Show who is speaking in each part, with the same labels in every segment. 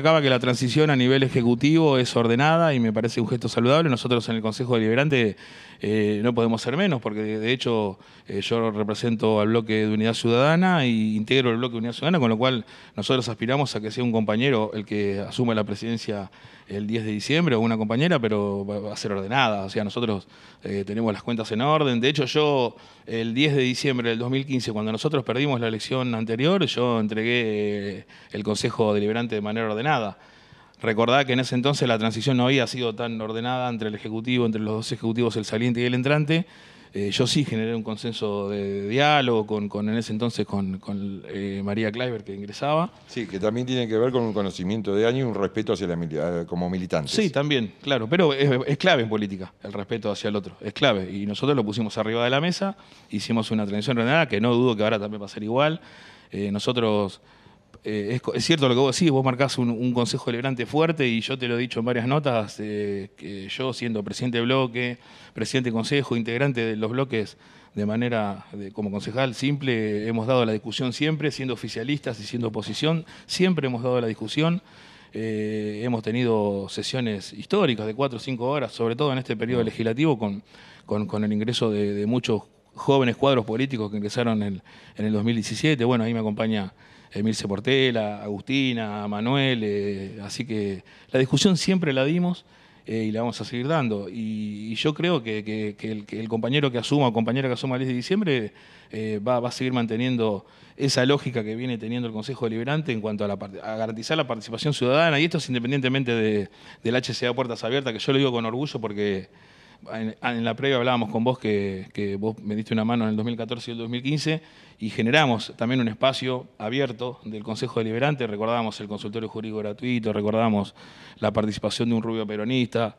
Speaker 1: Acaba que la transición a nivel ejecutivo es ordenada y me parece un gesto saludable. Nosotros en el Consejo Deliberante eh, no podemos ser menos, porque de hecho eh, yo represento al bloque de Unidad Ciudadana e integro el bloque de Unidad Ciudadana, con lo cual nosotros aspiramos a que sea un compañero el que asume la presidencia el 10 de diciembre o una compañera, pero va a ser ordenada. O sea, nosotros eh, tenemos las cuentas en orden. De hecho, yo el 10 de diciembre del 2015, cuando nosotros perdimos la elección anterior, yo entregué el Consejo Deliberante de manera ordenada nada Recordad que en ese entonces la transición no había sido tan ordenada entre el Ejecutivo, entre los dos ejecutivos, el saliente y el entrante. Eh, yo sí generé un consenso de, diálogo con, en ese entonces con, eh, María Kleiber que ingresaba. Sí, que también tiene que ver con un conocimiento de año y un respeto hacia la como militante. Sí, también, claro, pero es, clave en política el respeto hacia el otro, es clave. Y nosotros lo pusimos arriba de la mesa, hicimos una transición ordenada que no dudo que ahora también va a ser igual. Eh, nosotros eh, es, cierto lo que vos decís, vos marcás un, consejo elegante fuerte y yo te lo he dicho en varias notas, eh, que yo siendo presidente de bloque, presidente de consejo, integrante de los bloques de manera como concejal simple, hemos dado la discusión siempre, siendo oficialistas y siendo oposición, siempre hemos dado la discusión. Eh, hemos tenido sesiones históricas de cuatro o cinco horas, sobre todo en este periodo ah. legislativo, con, con, el ingreso de muchos jóvenes cuadros políticos que ingresaron en, el 2017. Bueno, ahí me acompaña Emilce Portela, Agustina, Manuel, eh, así que la discusión siempre la dimos eh, y la vamos a seguir dando. Y, yo creo que, el, compañero que asuma o compañera que asuma el 10 de diciembre eh, va, a seguir manteniendo esa lógica que viene teniendo el Consejo Deliberante en cuanto a, la, garantizar la participación ciudadana, y esto es independientemente de, del HCA Puertas Abiertas, que yo lo digo con orgullo porque en, la previa hablábamos con vos que, que, vos me diste una mano en el 2014 y el 2015 y generamos también un espacio abierto del Consejo Deliberante, recordábamos el consultorio jurídico gratuito, Recordamos la participación de un rubio peronista,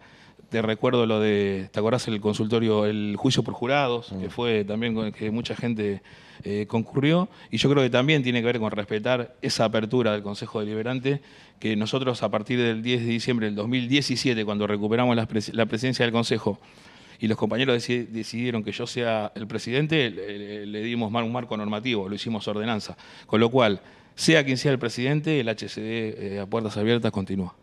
Speaker 1: te recuerdo lo de, ¿te acordás el consultorio, el juicio por jurados, que mm. fue también con el que mucha gente eh, concurrió? Y yo creo que también tiene que ver con respetar esa apertura del Consejo Deliberante, que nosotros a partir del 10 de diciembre del 2017, cuando recuperamos la, presidencia del Consejo, y los compañeros decidieron que yo sea el presidente, le, dimos un marco normativo, lo hicimos ordenanza. Con lo cual, sea quien sea el presidente, el HCD eh, a puertas abiertas continúa.